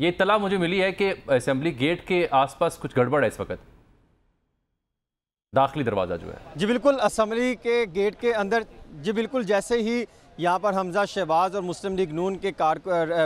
ये इतला मुझे मिली है कि असम्बली गेट के आसपास कुछ गड़बड़ है इस वक्त दाखिली दरवाज़ा जो है जी बिल्कुल असम्बली के गेट के अंदर जी बिल्कुल जैसे ही यहाँ पर हमजा शहबाज और मुस्लिम लीग नून के कार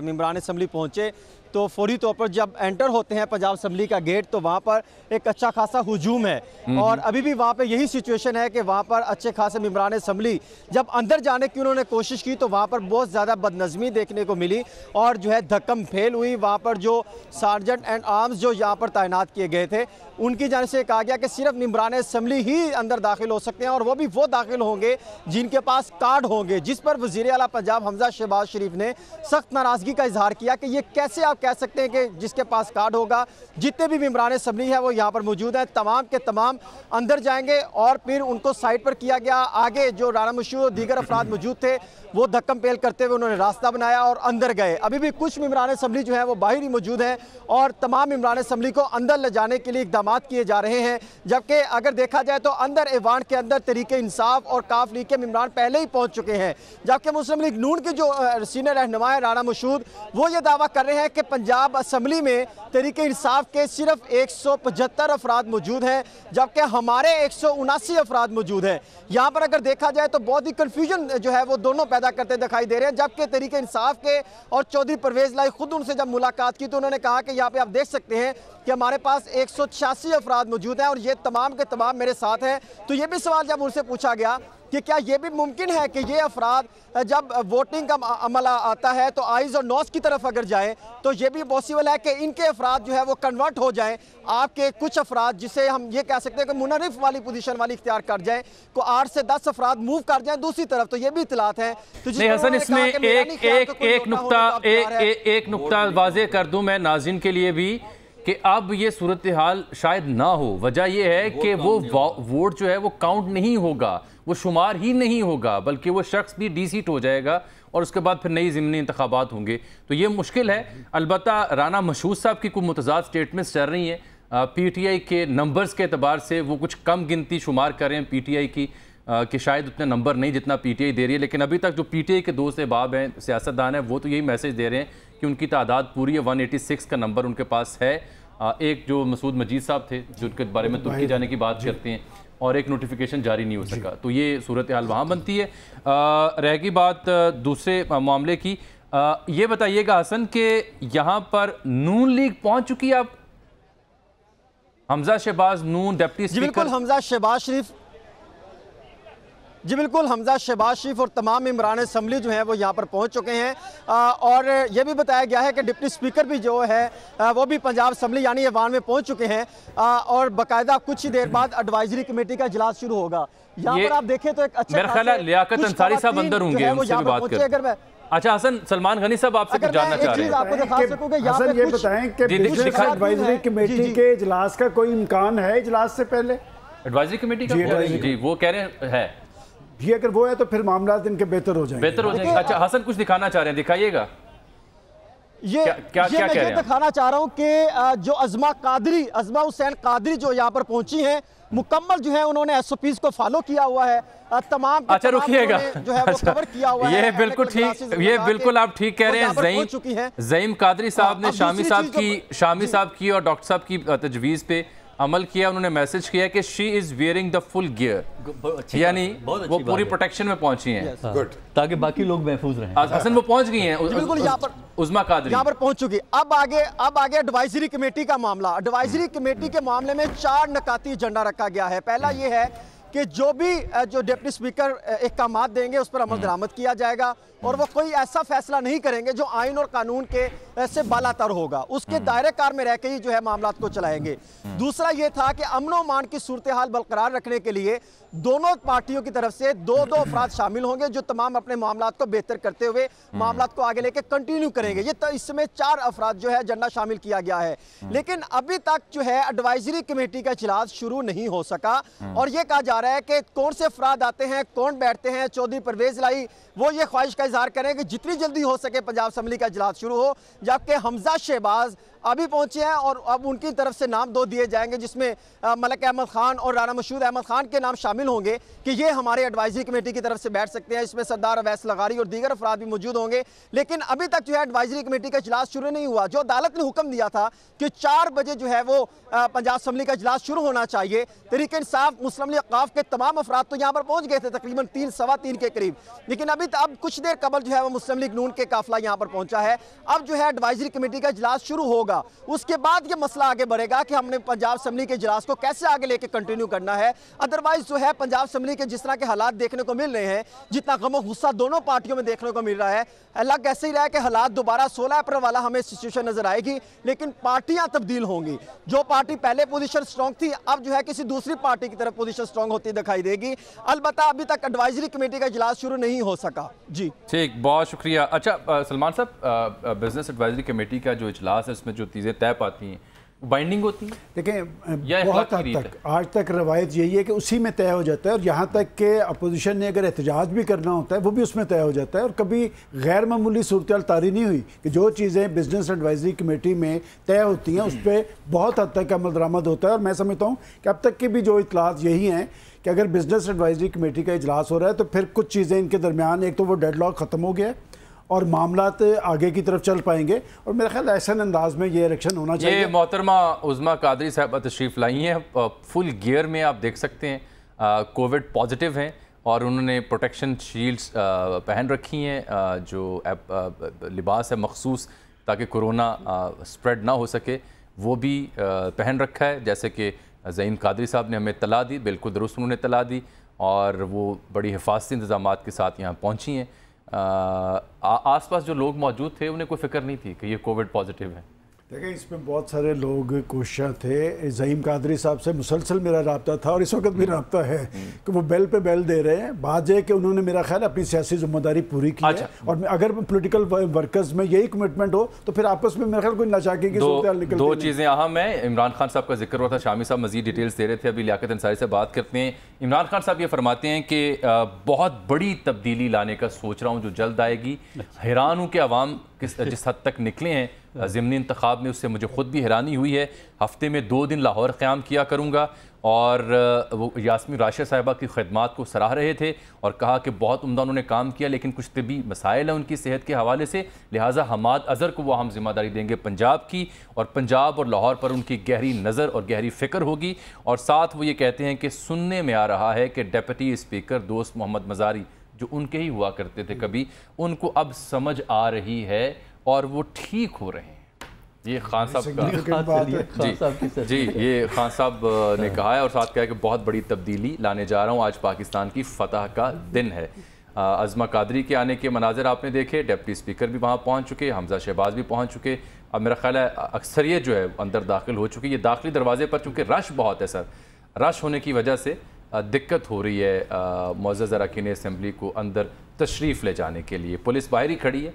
मम्बरान असम्बली पहुँचे तो फौरी तौर पर जब एंटर होते हैं पंजाब असम्बली का गेट तो वहाँ पर एक अच्छा खासा हजूम है और अभी भी वहाँ पर यही सिचुएशन है कि वहाँ पर अच्छे खासे मम्बरान असम्बली जब अंदर जाने की उन्होंने कोशिश की तो वहाँ पर बहुत ज़्यादा बदनज़मी देखने को मिली और जो है धक्कम फेल हुई वहाँ पर जो सार्जेंट एंड आर्म्स जो यहाँ पर तैनात किए गए थे उनकी जान से कहा गया कि सिर्फ मम्बरान असम्बली ही अंदर दाखिल हो सकते हैं और वो भी वो दाखिल होंगे जिनके पास कार्ड होंगे जिस पर वजीर अला पंजाब हमजा शहबाज शरीफ ने सख्त नाराज़गी का इजहार किया कि ये कैसे आप कह सकते हैं कि जिसके पास कार्ड होगा जितने भी मम्बरान सबनी है वो यहाँ पर मौजूद हैं तमाम के तमाम अंदर जाएंगे और फिर उनको साइड पर किया गया आगे जो राना मशहूर और दीगर अफराद मौजूद थे वो धक्कम पेल करते हुए उन्होंने रास्ता बनाया और अंदर गए अभी भी कुछ मम्बरान सबली जो है वो बाहर ही मौजूद हैं और तमाम इमरान सबली को अंदर ले जाने के लिए इकदाम किए जा रहे हैं जबकि अगर देखा जाए तो अंदर एवान के अंदर तरीके इंसाफ और काफ लीग के इमरान पहले ही पहुँच चुके हैं जबकि मुस्लिम लीग नून के जो सीनियर रहनमाय राना मशहूद वो ये दावा कर रहे हैं कि पंजाब असम्बली में तरीके इंसाफ के सिर्फ 175 अफराद मौजूद हैं जबकि हमारे एक सौ उनासी अफराद मौजूद हैं यहाँ पर अगर देखा जाए तो बहुत ही कन्फ्यूजन जो है वो दोनों पैदा करते दिखाई दे रहे हैं जबकि तरीके इंसाफ के और चौधरी परवेज लाई खुद उनसे जब मुलाकात की तो उन्होंने कहा कि यहाँ पर आप देख सकते हैं कि हमारे पास एक सौ अफराद मौजूद हैं और ये तमाम के तमाम मेरे साथ हैं तो ये भी सवाल जब उनसे पूछा गया कि क्या ये भी मुमकिन है कि ये अफराद जब वोटिंग का अमला आता है तो आइज़ और नोस की तरफ अगर जाए तो ये भी पॉसिबल है कि इनके अफराद जो है वो कन्वर्ट हो जाएं आपके कुछ अफराद जिसे हम ये कह सकते हैं कि मुनरफ वाली पोजीशन वाली इख्तियार कर जाएं को आठ से दस अफराद मूव कर जाएं दूसरी तरफ तो ये भी इतलात तो है तो इसमें एक नुकता वाजे कर दूँ मैं नाजिन के लिए भी कि अब ये सूरत हाल शायद ना हो वजह यह है कि वो वोट जो है वो काउंट नहीं होगा वो शुमार ही नहीं होगा बल्कि वो शख्स भी डी सीट हो जाएगा और उसके बाद फिर नई ज़मनी इंतबात होंगे तो ये मुश्किल है अलबत् राना मशहूद साहब की कोई मुतजाद स्टेटमेंट्स चल रही हैं पी टी आई के नंबर्स के अतबार से वो कुछ कम गिनती शुमार करें पी टी आई की आ, कि शायद उतने नंबर नहीं जितना पी टी आई दे रही है लेकिन अभी तक जो पी टी आई के दोस्त अहबाब हैं सियासतदान हैं वो तो यही मैसेज दे रहे हैं कि उनकी तादाद पूरी है वन एटी सिक्स का नंबर उनके पास है एक जो मसूद मजीद साहब थे जिनके बारे में तुर्की जाने की बात करते हैं और एक नोटिफिकेशन जारी नहीं हो सका तो ये सूरत हाल वहाँ बनती है रहेगी बात दूसरे मामले की आ, ये बताइएगा हसन के यहाँ पर नून लीग पहुँच चुकी है अब हमजा शहबाज नून डेप्टी स्पीकर हमजा शहबाज शरीफ जी बिल्कुल हमजा शहबाज शरीफ और तमाम इमरान इसम्बली जो हैं वो यहाँ पर पहुँच चुके हैं और ये भी बताया गया है कि डिप्टी स्पीकर भी जो है वो भी पंजाब इसम्बली यानी ऐवान में पहुँच चुके हैं और बाकायदा कुछ ही देर बाद एडवाइजरी कमेटी का इजलास शुरू होगा यहाँ पर आप देखें तो एक अच्छा मेरा अंसारी साहब अंदर होंगे अगर मैं अच्छा हसन सलमान गनी साहब आपसे कुछ जानना चाह रहे हैं ये बताएं कि एडवाइजरी कमेटी के इजलास का कोई इम्कान है इजलास से पहले एडवाइजरी कमेटी का जी वो कह रहे हैं भी अगर वो है तो फिर मामला इनके बेहतर हो जाएंगे बेहतर हो जाएंगे अच्छा हसन कुछ दिखाना चाह रहे हैं दिखाइएगा ये क्या, क्या, ये क्या, मैं क्या ये दिखाना चाह रहा हूँ कि जो अजमा कादरी अजमा हुसैन कादरी जो यहाँ पर पहुंची हैं मुकम्मल जो है उन्होंने एस ओ पीज को फॉलो किया हुआ है तमाम अच्छा रुकिएगा जो है अच्छा, वो कवर किया हुआ ये है, ये बिल्कुल ठीक ये बिल्कुल आप ठीक कह रहे हैं जईम चुकी है जईम कादरी हाँ, साहब ने शामी साहब की शामी साहब की और डॉक्टर साहब की तजवीज़ पे अमल किया उन्होंने मैसेज किया कि she is wearing the full gear यानी वो पूरी प्रोटेक्शन में पहुंची हैं ताकि बाकी लोग महफूज रहे हसन वो पहुंच गई हैं बिल्कुल यहाँ पर उजमा कादरी यहाँ पर पहुंच चुकी अब आगे अब आगे एडवाइजरी कमेटी का मामला एडवाइजरी कमेटी के मामले में चार नकाती एजेंडा रखा गया है पहला ये है कि जो भी जो डिप्टी स्पीकर इकाम देंगे उस पर अमल हम्म। दरामद किया जाएगा और वो कोई ऐसा फैसला नहीं करेंगे जो आइन और कानून के से बालातर होगा उसके हम्म। दायरे कार में रह के ही जो है मामला को चलाएंगे हम्म। दूसरा ये था कि अमनो मान की सूरत हाल बरकरार रखने के लिए दोनों पार्टियों की तरफ से दो दो अफराद शामिल होंगे जो तमाम अपने मामला को बेहतर करते हुए मामला को आगे लेके कंटिन्यू करेंगे ये तो इसमें चार अफराद जो है एजेंडा शामिल किया गया है लेकिन अभी तक जो है एडवाइजरी कमेटी का इजलास शुरू नहीं हो सका और ये कहा जा रहा रहा है कि कौन से अफराद आते हैं कौन बैठते हैं चौधरी परवेज लाई वो ये ख्वाहिश का इजहार करें कि जितनी जल्दी हो सके पंजाब असम्बली का इजलास शुरू हो जबकि हमजा शहबाज अभी पहुंचे हैं और अब उनकी तरफ से नाम दो दिए जाएंगे जिसमें मलक अहमद खान और राना मशहूद अहमद खान के नाम शामिल होंगे कि ये हमारे एडवाइजरी कमेटी की तरफ से बैठ सकते हैं इसमें सरदार अवैस लगारी और दीगर अफराद भी मौजूद होंगे लेकिन अभी तक जो है एडवाइजरी कमेटी का इजलास शुरू नहीं हुआ जो अदालत ने हुक्म दिया था कि चार बजे जो है वो पंजाब असम्बली का इजलास शुरू होना चाहिए तरीके इंसाफ मुस्लिम लीग के तमाम अफराद तो यहाँ पर पहुँच गए थे तकरीबन तीन सवा तीन के करीब लेकिन अभी तो अब कुछ देर कबल जो है वो मुस्लिम लीग नून के काफिला यहाँ पर पहुँचा है अब जो है एडवाइजरी कमेटी का इजलास शुरू होगा उसके बाद ये मसला आगे बढ़ेगा कि हमने पंजाब असम्बली के इजलास को कैसे आगे लेके कंटिन्यू करना है अदरवाइज जो है पंजाब असम्बली के जिस तरह के हालात देखने को मिल रहे हैं जितना गम गुस्सा दोनों पार्टियों में देखने को मिल रहा है अलग कैसे ही रहा है कि हालात दोबारा सोलह अप्रैल वाला हमें सिचुएशन नजर आएगी लेकिन पार्टियां तब्दील होंगी जो पार्टी पहले पोजिशन स्ट्रॉन्ग थी अब जो है किसी दूसरी पार्टी की तरफ पोजिशन स्ट्रॉन्ग होती दिखाई देगी अलबत् अभी तक एडवाइजरी कमेटी का इजलास शुरू नहीं हो सका जी ठीक बहुत शुक्रिया अच्छा सलमान साहब बिजनेस एडवाइजरी कमेटी का जो इजलास है उसमें जो चीज़ें तय पाती हैं बाइंडिंग होती है देखें बहुत हद तक आज तक रवायत यही है कि उसी में तय हो जाता है और यहाँ तक कि अपोजिशन ने अगर एहतजाज भी करना होता है वो भी उसमें तय हो जाता है और कभी गैर मामूली सूरत तारी नहीं हुई कि जो चीज़ें बिजनेस एडवाइजरी कमेटी में तय होती हैं उस पर बहुत हद तक अमल दरामद होता है और मैं समझता हूँ कि अब तक की भी जो इतलात यही हैं कि अगर बिजनेस एडवाइजरी कमेटी का इजलास हो रहा है तो फिर कुछ चीज़ें इनके दरमियान एक तो वो डेड लॉक ख़त्म हो गया है और मामला आगे की तरफ चल पाएंगे और मेरा ख्याल ऐसा अंदाज में ये इलेक्शन होना चाहिए ये मोहतरमा उज़मा कादरी साहब तशरीफ़ लाई हैं फुल गियर में आप देख सकते हैं कोविड पॉजिटिव हैं और उन्होंने प्रोटेक्शन शील्ड्स पहन रखी हैं जो लिबास है मखसूस ताकि कोरोना स्प्रेड ना हो सके वो भी पहन रखा है जैसे कि जैन कादरी साहब ने हमें तला दी बिल्कुल दुरुस्त उन्होंने तला दी और वो बड़ी हिफाजती इंतजाम के साथ यहाँ पहुँची हैं आसपास जो लोग मौजूद थे उन्हें कोई फिक्र नहीं थी कि ये कोविड पॉजिटिव है देखिए इसमें बहुत सारे लोग कोशिश थे जहीम कादरी साहब से मुसलसल मेरा रबता था और इस वक्त भी रबता है कि वो बेल पे बेल दे रहे हैं बात यह कि उन्होंने मेरा ख्याल अपनी सियासी जिम्मेदारी पूरी की अच्छा। है और अगर पॉलिटिकल वर्कर्स में यही कमिटमेंट हो तो फिर आपस में मेरा ख्याल कोई नाचाकी की दो, निकल दो चीज़ें अहम है इमरान खान साहब का जिक्र हुआ था शामी साहब मजीद डिटेल्स दे रहे थे अभी लियात अंसारी से बात करते हैं इमरान खान साहब ये फरमाते हैं कि बहुत बड़ी तब्दीली लाने का सोच रहा हूँ जो जल्द आएगी अच्छा। हैरान हूँ कि आवाम किस जिस हद तक निकले हैं हाँ। ज़मनी इंतखब में उससे मुझे ख़ुद भी हैरानी हुई है हफ्ते में दो दिन लाहौर क़्याम किया करूँगा और वो यासमी राशिद साहिबा की खदमात को सराह रहे थे और कहा कि बहुत उमदा उन्होंने काम किया लेकिन कुछ तबी मसाइल हैं उनकी सेहत के हवाले से लिहाजा हमाद अज़र को वह हम जिम्मेदारी देंगे पंजाब की और पंजाब और लाहौर पर उनकी गहरी नज़र और गहरी फ़िक्र होगी और साथ वो ये कहते हैं कि सुनने में आ रहा है कि डेप्टी स्पीकर दोस्त मोहम्मद मजारी जो उनके ही हुआ करते थे कभी उनको अब समझ आ रही है और वो ठीक हो रहे हैं ये खान साहब का हाँ, जी ये खान साहब ने हाँ। कहा है और साथ कहा कि बहुत बड़ी तब्दीली लाने जा रहा हूँ आज पाकिस्तान की फतह का दिन है अजमा कादरी के आने के मनाजिर आपने देखे डिप्टी स्पीकर भी वहाँ पहुँच चुके हमजा शहबाज भी पहुँच चुके अब मेरा ख्याल है अक्सरियत जो है अंदर दाखिल हो चुकी है दाखिली दरवाजे पर चूँकि रश बहुत है सर रश होने की वजह से दिक्कत हो रही है मोज़ अरकान असम्बली को अंदर तशरीफ़ ले जाने के लिए पुलिस बाहर ही खड़ी है